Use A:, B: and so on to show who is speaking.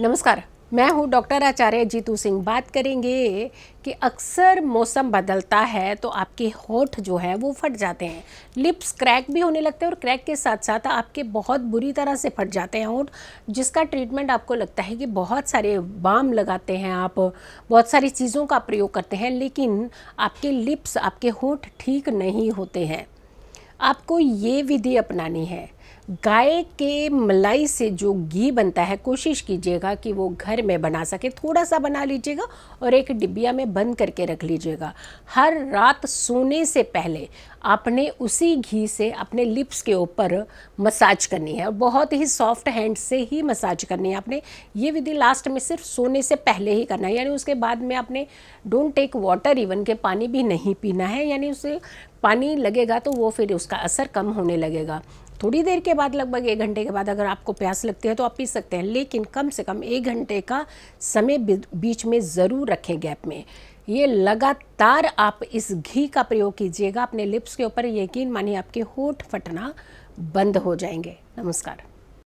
A: नमस्कार मैं हूं डॉक्टर आचार्य जीतू सिंह बात करेंगे कि अक्सर मौसम बदलता है तो आपके होठ जो है वो फट जाते हैं लिप्स क्रैक भी होने लगते हैं और क्रैक के साथ साथ आपके बहुत बुरी तरह से फट जाते हैं होठ जिसका ट्रीटमेंट आपको लगता है कि बहुत सारे बाम लगाते हैं आप बहुत सारी चीज़ों का प्रयोग करते हैं लेकिन आपके लिप्स आपके होठ ठीक नहीं होते हैं आपको ये विधि अपनानी है गाय के मलाई से जो घी बनता है कोशिश कीजिएगा कि वो घर में बना सके थोड़ा सा बना लीजिएगा और एक डिबिया में बंद करके रख लीजिएगा हर रात सोने से पहले आपने उसी घी से अपने लिप्स के ऊपर मसाज करनी है और बहुत ही सॉफ्ट हैंड से ही मसाज करनी है आपने ये विधि लास्ट में सिर्फ सोने से पहले ही करना है यानी उसके बाद में आपने डोंट टेक वाटर इवन के पानी भी नहीं पीना है यानी उसे पानी लगेगा तो वो फिर उसका असर कम होने लगेगा थोड़ी देर के बाद लगभग एक घंटे के बाद अगर आपको प्यास लगती है तो आप पी सकते हैं लेकिन कम से कम एक घंटे का समय बीच में ज़रूर रखें गैप में ये लगातार आप इस घी का प्रयोग कीजिएगा अपने लिप्स के ऊपर यकीन मानिए आपके होठ फटना बंद हो जाएंगे नमस्कार